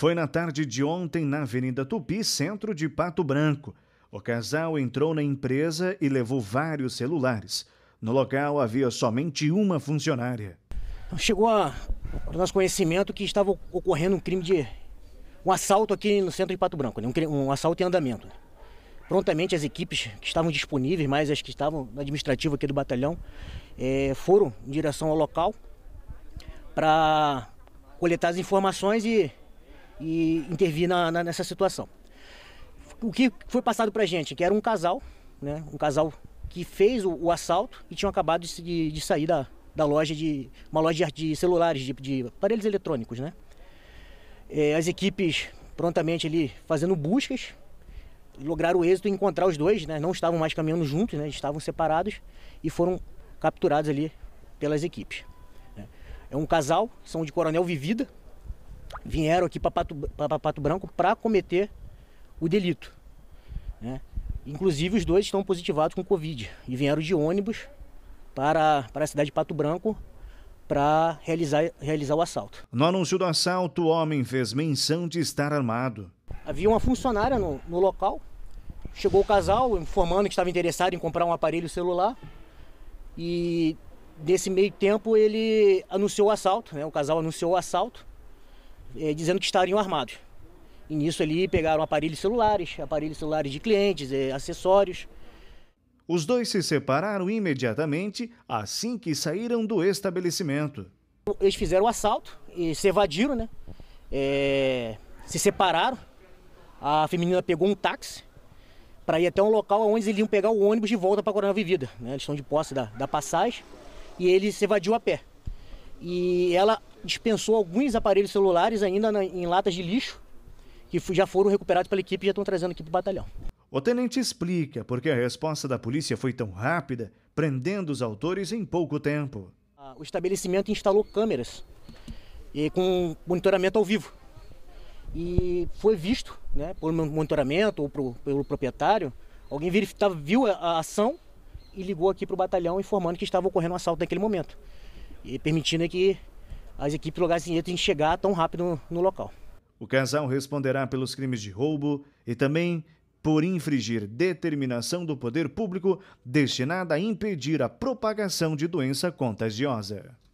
foi na tarde de ontem na Avenida Tupi, centro de Pato Branco. O casal entrou na empresa e levou vários celulares. No local havia somente uma funcionária. Chegou a, ao nosso conhecimento que estava ocorrendo um crime de. um assalto aqui no centro de Pato Branco, né? um, um, assalto em andamento. Prontamente as equipes que estavam disponíveis, mais as que estavam no administrativo aqui do batalhão, é, foram em direção ao local para coletar as informações e e intervir na, na, nessa situação. O que foi passado a gente, que era um casal, né? Um casal que fez o, o assalto e tinham acabado de, de, sair da, da loja de. uma loja de, celulares, de, de aparelhos eletrônicos, né? É, as equipes prontamente ali fazendo buscas, lograram o êxito em encontrar os dois, né? Não estavam mais caminhando juntos, né? Estavam separados e foram capturados ali pelas equipes. Né. É um casal, são de Coronel Vivida, vieram aqui para Pato, pra Pato Branco para cometer o delito. Né? Inclusive, os dois estão positivados com Covid e vieram de ônibus para, para a cidade de Pato Branco para realizar, realizar o assalto. No anúncio do assalto, o homem fez menção de estar armado. Havia uma funcionária no, no local. Chegou o casal informando que estava interessado em comprar um aparelho celular. E nesse meio tempo ele anunciou o assalto, né? o casal anunciou o assalto é, dizendo que estariam armados. E nisso ali pegaram aparelhos celulares, aparelhos celulares de clientes, é, acessórios. Os dois se separaram imediatamente assim que saíram do estabelecimento. Eles fizeram o assalto e se evadiram, né? É, se separaram. A feminina pegou um táxi para ir até um local onde eles iam pegar o ônibus de volta para Coronel Vivida. Né? Eles estão de posse da, da passagem e ele se evadiu a pé. E ela dispensou alguns aparelhos celulares ainda na, em latas de lixo, que já foram recuperados pela equipe e já estão trazendo aqui para o batalhão. O tenente explica por que a resposta da polícia foi tão rápida, prendendo os autores em pouco tempo. Ah, o estabelecimento instalou câmeras e com monitoramento ao vivo. E foi visto, né, por monitoramento ou pro, pelo proprietário, alguém verificava, viu a ação e ligou aqui para o batalhão informando que estava ocorrendo um assalto naquele momento. E permitindo que as equipes logazinhetas em chegar tão rápido no local. O casal responderá pelos crimes de roubo e também por infringir determinação do poder público destinada a impedir a propagação de doença contagiosa.